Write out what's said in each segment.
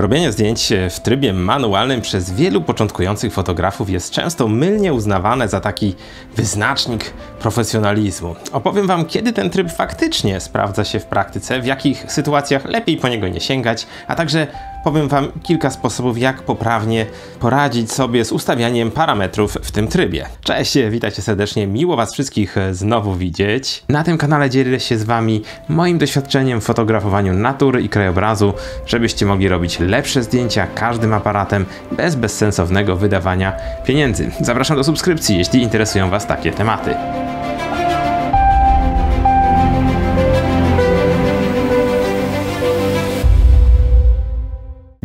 Robienie zdjęć w trybie manualnym przez wielu początkujących fotografów jest często mylnie uznawane za taki wyznacznik profesjonalizmu. Opowiem Wam, kiedy ten tryb faktycznie sprawdza się w praktyce, w jakich sytuacjach lepiej po niego nie sięgać, a także powiem Wam kilka sposobów, jak poprawnie poradzić sobie z ustawianiem parametrów w tym trybie. Cześć, witajcie serdecznie, miło Was wszystkich znowu widzieć. Na tym kanale dzielę się z Wami moim doświadczeniem w fotografowaniu natury i krajobrazu, żebyście mogli robić lepsze zdjęcia każdym aparatem bez bezsensownego wydawania pieniędzy. Zapraszam do subskrypcji, jeśli interesują Was takie tematy.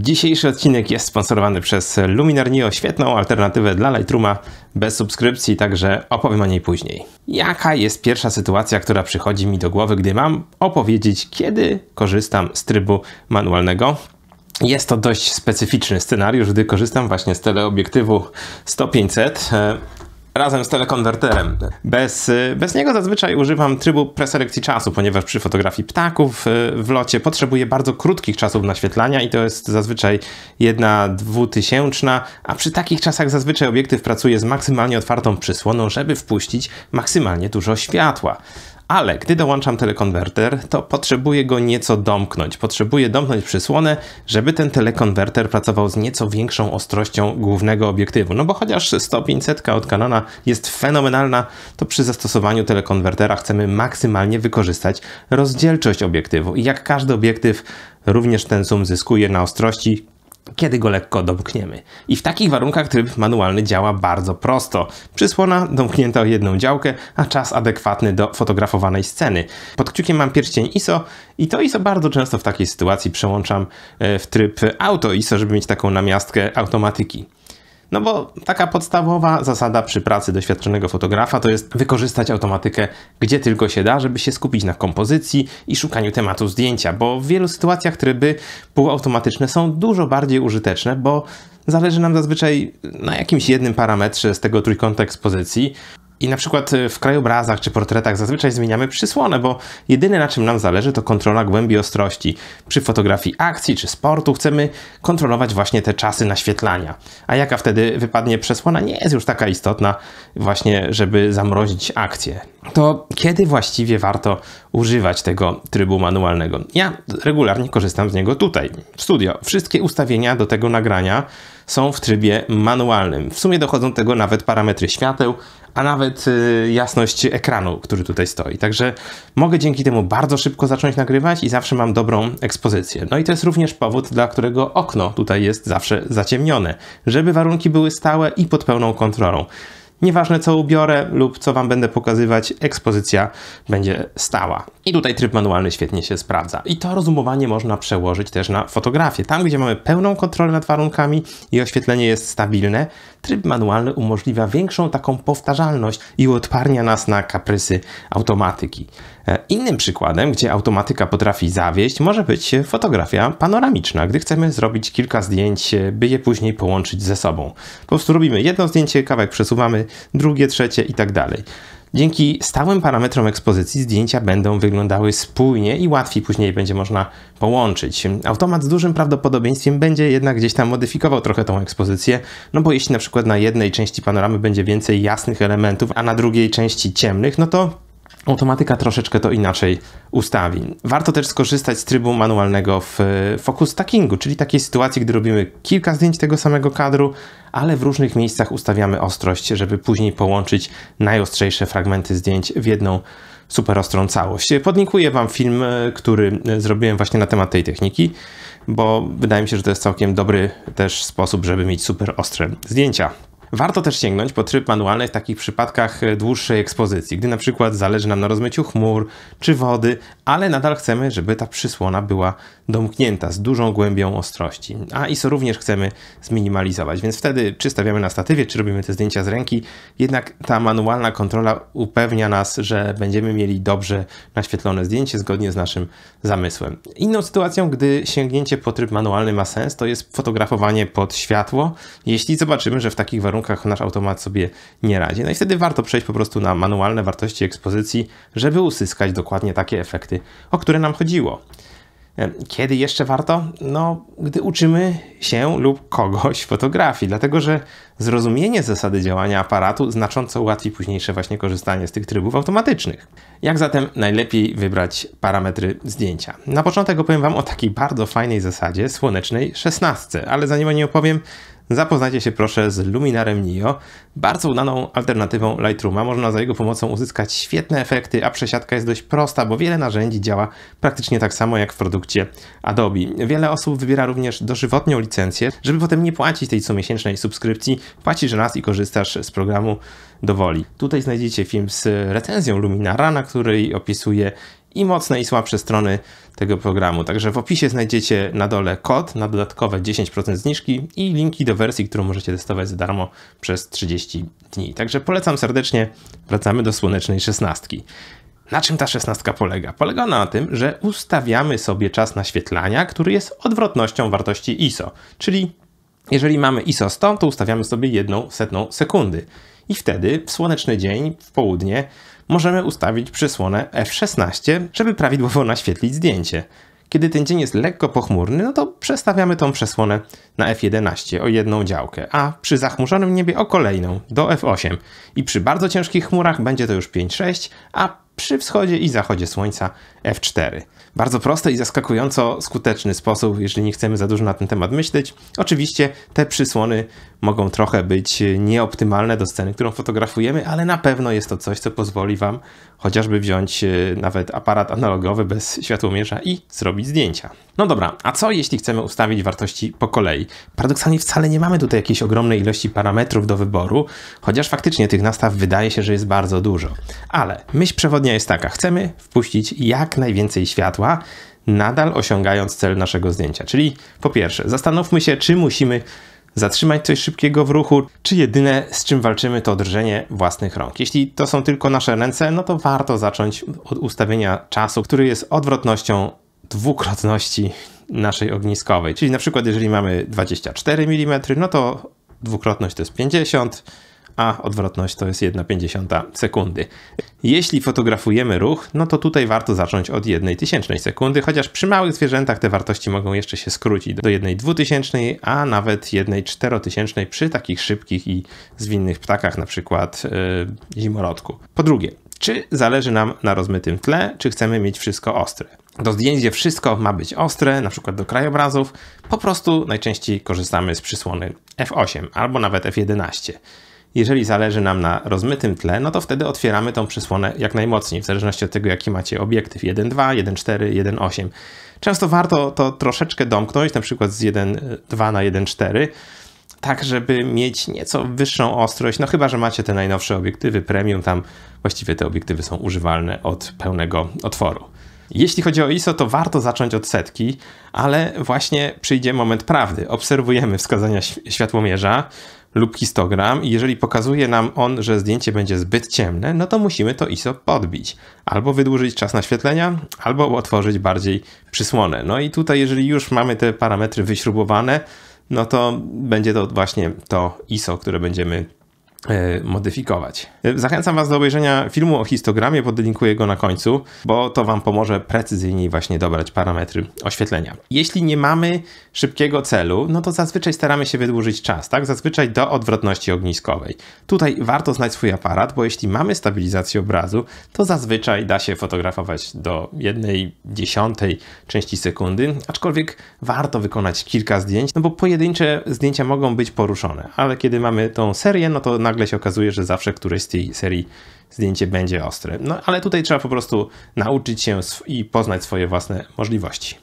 Dzisiejszy odcinek jest sponsorowany przez Luminar Neo świetną alternatywę dla Lightrooma bez subskrypcji, także opowiem o niej później. Jaka jest pierwsza sytuacja, która przychodzi mi do głowy, gdy mam opowiedzieć, kiedy korzystam z trybu manualnego? Jest to dość specyficzny scenariusz, gdy korzystam właśnie z teleobiektywu 100-500 razem z telekonwerterem. Bez, y, bez niego zazwyczaj używam trybu preselekcji czasu, ponieważ przy fotografii ptaków y, w locie potrzebuję bardzo krótkich czasów naświetlania i to jest zazwyczaj jedna dwutysięczna, a przy takich czasach zazwyczaj obiektyw pracuje z maksymalnie otwartą przysłoną, żeby wpuścić maksymalnie dużo światła ale gdy dołączam telekonwerter, to potrzebuję go nieco domknąć. Potrzebuję domknąć przysłonę, żeby ten telekonwerter pracował z nieco większą ostrością głównego obiektywu. No bo chociaż 150 od Canona jest fenomenalna, to przy zastosowaniu telekonwertera chcemy maksymalnie wykorzystać rozdzielczość obiektywu. I jak każdy obiektyw, również ten zoom zyskuje na ostrości, kiedy go lekko domkniemy. I w takich warunkach tryb manualny działa bardzo prosto. Przysłona domknięta o jedną działkę, a czas adekwatny do fotografowanej sceny. Pod kciukiem mam pierścień ISO i to ISO bardzo często w takiej sytuacji przełączam e, w tryb auto ISO, żeby mieć taką namiastkę automatyki. No bo taka podstawowa zasada przy pracy doświadczonego fotografa to jest wykorzystać automatykę gdzie tylko się da, żeby się skupić na kompozycji i szukaniu tematu zdjęcia, bo w wielu sytuacjach tryby półautomatyczne są dużo bardziej użyteczne, bo zależy nam zazwyczaj na jakimś jednym parametrze z tego trójkąta ekspozycji, i na przykład y, w krajobrazach czy portretach zazwyczaj zmieniamy przysłonę, bo jedyne na czym nam zależy to kontrola głębi ostrości. Przy fotografii akcji czy sportu chcemy kontrolować właśnie te czasy naświetlania. A jaka wtedy wypadnie przesłona nie jest już taka istotna właśnie, żeby zamrozić akcję to kiedy właściwie warto używać tego trybu manualnego? Ja regularnie korzystam z niego tutaj, w studio. Wszystkie ustawienia do tego nagrania są w trybie manualnym. W sumie dochodzą do tego nawet parametry świateł, a nawet yy, jasność ekranu, który tutaj stoi. Także mogę dzięki temu bardzo szybko zacząć nagrywać i zawsze mam dobrą ekspozycję. No i to jest również powód, dla którego okno tutaj jest zawsze zaciemnione, żeby warunki były stałe i pod pełną kontrolą. Nieważne co ubiorę lub co Wam będę pokazywać, ekspozycja będzie stała. I tutaj tryb manualny świetnie się sprawdza. I to rozumowanie można przełożyć też na fotografię. Tam, gdzie mamy pełną kontrolę nad warunkami i oświetlenie jest stabilne, tryb manualny umożliwia większą taką powtarzalność i odparnia nas na kaprysy automatyki. E, innym przykładem, gdzie automatyka potrafi zawieść, może być fotografia panoramiczna, gdy chcemy zrobić kilka zdjęć, e, by je później połączyć ze sobą. Po prostu robimy jedno zdjęcie, kawałek przesuwamy, drugie, trzecie i tak dalej. Dzięki stałym parametrom ekspozycji zdjęcia będą wyglądały spójnie i łatwiej później będzie można połączyć. Automat z dużym prawdopodobieństwem będzie jednak gdzieś tam modyfikował trochę tą ekspozycję, no bo jeśli na przykład na jednej części panoramy będzie więcej jasnych elementów, a na drugiej części ciemnych, no to automatyka troszeczkę to inaczej ustawi. Warto też skorzystać z trybu manualnego w focus stackingu, czyli takiej sytuacji, gdy robimy kilka zdjęć tego samego kadru, ale w różnych miejscach ustawiamy ostrość, żeby później połączyć najostrzejsze fragmenty zdjęć w jedną super ostrą całość. Podnikuję Wam film, e, który e, zrobiłem właśnie na temat tej techniki, bo wydaje mi się, że to jest całkiem dobry też sposób, żeby mieć super ostre zdjęcia. Warto też sięgnąć po tryb manualny w takich przypadkach e, dłuższej ekspozycji, gdy na przykład zależy nam na rozmyciu chmur czy wody, ale nadal chcemy, żeby ta przysłona była domknięta z dużą głębią ostrości. A ISO również chcemy zminimalizować, więc wtedy czy stawiamy na statywie, czy robimy te zdjęcia z ręki, jednak ta manualna kontrola upewnia nas, że będziemy mieli dobrze naświetlone zdjęcie zgodnie z naszym zamysłem. Inną sytuacją, gdy sięgnięcie po tryb manualny ma sens, to jest fotografowanie pod światło, jeśli zobaczymy, że w takich warunkach warunkach nasz automat sobie nie radzi. No i wtedy warto przejść po prostu na manualne wartości ekspozycji, żeby uzyskać dokładnie takie efekty, o które nam chodziło. E, kiedy jeszcze warto? No, gdy uczymy się lub kogoś fotografii, dlatego że zrozumienie zasady działania aparatu znacząco ułatwi późniejsze właśnie korzystanie z tych trybów automatycznych. Jak zatem najlepiej wybrać parametry zdjęcia? Na początek opowiem Wam o takiej bardzo fajnej zasadzie słonecznej 16, ale zanim o niej opowiem, Zapoznajcie się proszę z Luminarem NIO, bardzo udaną alternatywą Lightrooma. Można za jego pomocą uzyskać świetne efekty, a przesiadka jest dość prosta, bo wiele narzędzi działa praktycznie tak samo jak w produkcie Adobe. Wiele osób wybiera również dożywotnią licencję, żeby potem nie płacić tej comiesięcznej subskrypcji, płacisz raz i korzystasz z programu woli. Tutaj znajdziecie film z recenzją Luminara, na której opisuje i mocne i słabsze strony tego programu. Także w opisie znajdziecie na dole kod na dodatkowe 10% zniżki i linki do wersji, którą możecie testować za darmo przez 30 dni. Także polecam serdecznie. Wracamy do słonecznej szesnastki. Na czym ta szesnastka polega? Polega ona na tym, że ustawiamy sobie czas naświetlania, który jest odwrotnością wartości ISO, czyli jeżeli mamy ISO 100, to ustawiamy sobie jedną setną sekundy. I wtedy w słoneczny dzień, w południe, możemy ustawić przysłonę F16, żeby prawidłowo naświetlić zdjęcie. Kiedy ten dzień jest lekko pochmurny, no to przestawiamy tą przesłonę na F11 o jedną działkę, a przy zachmurzonym niebie o kolejną, do F8. I przy bardzo ciężkich chmurach będzie to już 5-6, a przy wschodzie i zachodzie słońca F4. Bardzo prosty i zaskakująco skuteczny sposób, jeżeli nie chcemy za dużo na ten temat myśleć. Oczywiście te przysłony mogą trochę być nieoptymalne do sceny, którą fotografujemy, ale na pewno jest to coś, co pozwoli Wam chociażby wziąć e, nawet aparat analogowy bez światłomierza i zrobić zdjęcia. No dobra, a co jeśli chcemy ustawić wartości po kolei? Paradoksalnie wcale nie mamy tutaj jakiejś ogromnej ilości parametrów do wyboru, chociaż faktycznie tych nastaw wydaje się, że jest bardzo dużo. Ale myśl przewodnia jest taka, chcemy wpuścić jak najwięcej światła, nadal osiągając cel naszego zdjęcia. Czyli po pierwsze, zastanówmy się, czy musimy zatrzymać coś szybkiego w ruchu, czy jedyne z czym walczymy to drżenie własnych rąk. Jeśli to są tylko nasze ręce, no to warto zacząć od ustawienia czasu, który jest odwrotnością dwukrotności naszej ogniskowej. Czyli na przykład jeżeli mamy 24 mm, no to dwukrotność to jest 50, a odwrotność to jest 1,5 sekundy. Jeśli fotografujemy ruch, no to tutaj warto zacząć od 1 tysięcznej sekundy, chociaż przy małych zwierzętach te wartości mogą jeszcze się skrócić do 1 dwutysięcznej, a nawet 1 czterotysięcznej przy takich szybkich i zwinnych ptakach, na przykład yy, zimorodku. Po drugie, czy zależy nam na rozmytym tle, czy chcemy mieć wszystko ostre? do zdjęć, gdzie wszystko ma być ostre, na przykład do krajobrazów, po prostu najczęściej korzystamy z przysłony F8 albo nawet F11. Jeżeli zależy nam na rozmytym tle, no to wtedy otwieramy tą przysłonę jak najmocniej, w zależności od tego, jaki macie obiektyw 1.2, 1.4, 1.8. Często warto to troszeczkę domknąć, na przykład z 1.2 na 1.4, tak żeby mieć nieco wyższą ostrość, no chyba, że macie te najnowsze obiektywy premium, tam właściwie te obiektywy są używalne od pełnego otworu. Jeśli chodzi o ISO, to warto zacząć od setki, ale właśnie przyjdzie moment prawdy. Obserwujemy wskazania światłomierza lub histogram i jeżeli pokazuje nam on, że zdjęcie będzie zbyt ciemne, no to musimy to ISO podbić. Albo wydłużyć czas naświetlenia, albo otworzyć bardziej przysłonę. No i tutaj, jeżeli już mamy te parametry wyśrubowane, no to będzie to właśnie to ISO, które będziemy E, modyfikować. E, zachęcam Was do obejrzenia filmu o histogramie, podlinkuję go na końcu, bo to Wam pomoże precyzyjniej właśnie dobrać parametry oświetlenia. Jeśli nie mamy szybkiego celu, no to zazwyczaj staramy się wydłużyć czas, tak? Zazwyczaj do odwrotności ogniskowej. Tutaj warto znać swój aparat, bo jeśli mamy stabilizację obrazu, to zazwyczaj da się fotografować do jednej dziesiątej części sekundy, aczkolwiek warto wykonać kilka zdjęć, no bo pojedyncze zdjęcia mogą być poruszone, ale kiedy mamy tą serię, no to nagle się okazuje, że zawsze któreś z tej serii zdjęcie będzie ostre. No ale tutaj trzeba po prostu nauczyć się i poznać swoje własne możliwości.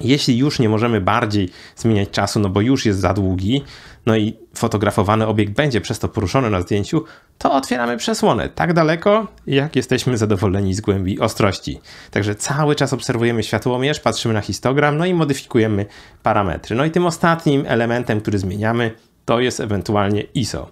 Jeśli już nie możemy bardziej zmieniać czasu, no bo już jest za długi, no i fotografowany obiekt będzie przez to poruszony na zdjęciu, to otwieramy przesłonę tak daleko, jak jesteśmy zadowoleni z głębi ostrości. Także cały czas obserwujemy światłomierz, patrzymy na histogram, no i modyfikujemy parametry. No i tym ostatnim elementem, który zmieniamy, to jest ewentualnie ISO.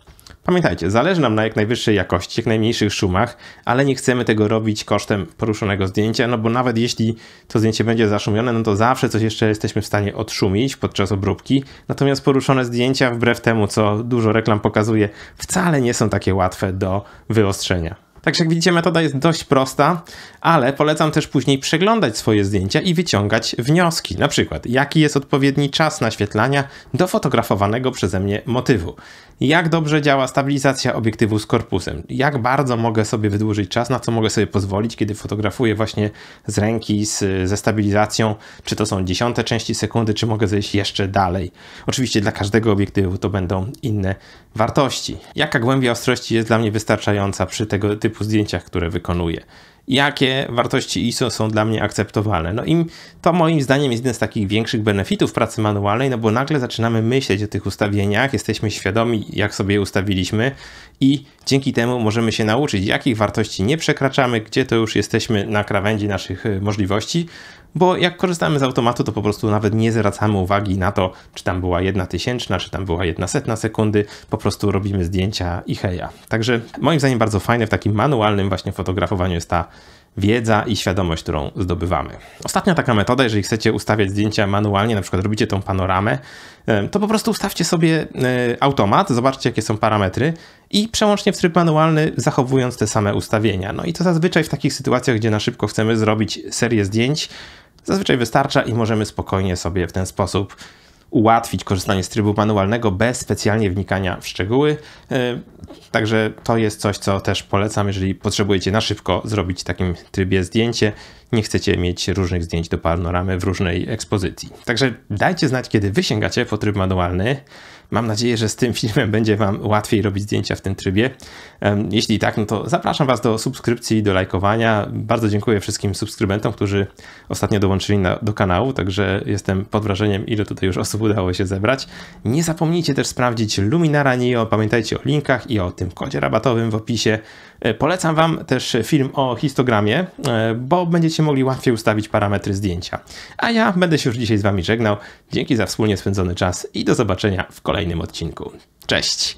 Pamiętajcie, zależy nam na jak najwyższej jakości, jak najmniejszych szumach, ale nie chcemy tego robić kosztem poruszonego zdjęcia, no bo nawet jeśli to zdjęcie będzie zaszumione, no to zawsze coś jeszcze jesteśmy w stanie odszumić podczas obróbki. Natomiast poruszone zdjęcia, wbrew temu co dużo reklam pokazuje, wcale nie są takie łatwe do wyostrzenia. Także jak widzicie, metoda jest dość prosta, ale polecam też później przeglądać swoje zdjęcia i wyciągać wnioski. Na przykład, jaki jest odpowiedni czas naświetlania do fotografowanego przeze mnie motywu, jak dobrze działa stabilizacja obiektywu z korpusem, jak bardzo mogę sobie wydłużyć czas, na co mogę sobie pozwolić, kiedy fotografuję właśnie z ręki, z, ze stabilizacją, czy to są dziesiąte części sekundy, czy mogę zejść jeszcze dalej. Oczywiście dla każdego obiektywu to będą inne wartości. Jaka głębia ostrości jest dla mnie wystarczająca przy tego typu typu zdjęciach, które wykonuje jakie wartości ISO są dla mnie akceptowalne. No i to moim zdaniem jest jeden z takich większych benefitów pracy manualnej, no bo nagle zaczynamy myśleć o tych ustawieniach, jesteśmy świadomi, jak sobie je ustawiliśmy i dzięki temu możemy się nauczyć, jakich wartości nie przekraczamy, gdzie to już jesteśmy na krawędzi naszych e, możliwości, bo jak korzystamy z automatu, to po prostu nawet nie zwracamy uwagi na to, czy tam była jedna tysięczna, czy tam była jedna setna sekundy, po prostu robimy zdjęcia i heja. Także moim zdaniem bardzo fajne w takim manualnym właśnie fotografowaniu jest ta wiedza i świadomość, którą zdobywamy. Ostatnia taka metoda, jeżeli chcecie ustawiać zdjęcia manualnie, na przykład robicie tą panoramę, to po prostu ustawcie sobie e, automat, zobaczcie jakie są parametry i przełącznie w tryb manualny, zachowując te same ustawienia. No i to zazwyczaj w takich sytuacjach, gdzie na szybko chcemy zrobić serię zdjęć, zazwyczaj wystarcza i możemy spokojnie sobie w ten sposób ułatwić korzystanie z trybu manualnego bez specjalnie wnikania w szczegóły. E, także to jest coś, co też polecam, jeżeli potrzebujecie na szybko zrobić w takim trybie zdjęcie. Nie chcecie mieć różnych zdjęć do panoramy w różnej ekspozycji. Także dajcie znać, kiedy wysięgacie po tryb manualny. Mam nadzieję, że z tym filmem będzie Wam łatwiej robić zdjęcia w tym trybie. Jeśli tak, no to zapraszam Was do subskrypcji, do lajkowania. Bardzo dziękuję wszystkim subskrybentom, którzy ostatnio dołączyli na, do kanału, także jestem pod wrażeniem, ile tutaj już osób udało się zebrać. Nie zapomnijcie też sprawdzić Luminara NIO, pamiętajcie o linkach i o tym kodzie rabatowym w opisie. E, polecam Wam też film o histogramie, e, bo będziecie mogli łatwiej ustawić parametry zdjęcia. A ja będę się już dzisiaj z Wami żegnał. Dzięki za wspólnie spędzony czas i do zobaczenia w kolejnym kolejnym odcinku. Cześć!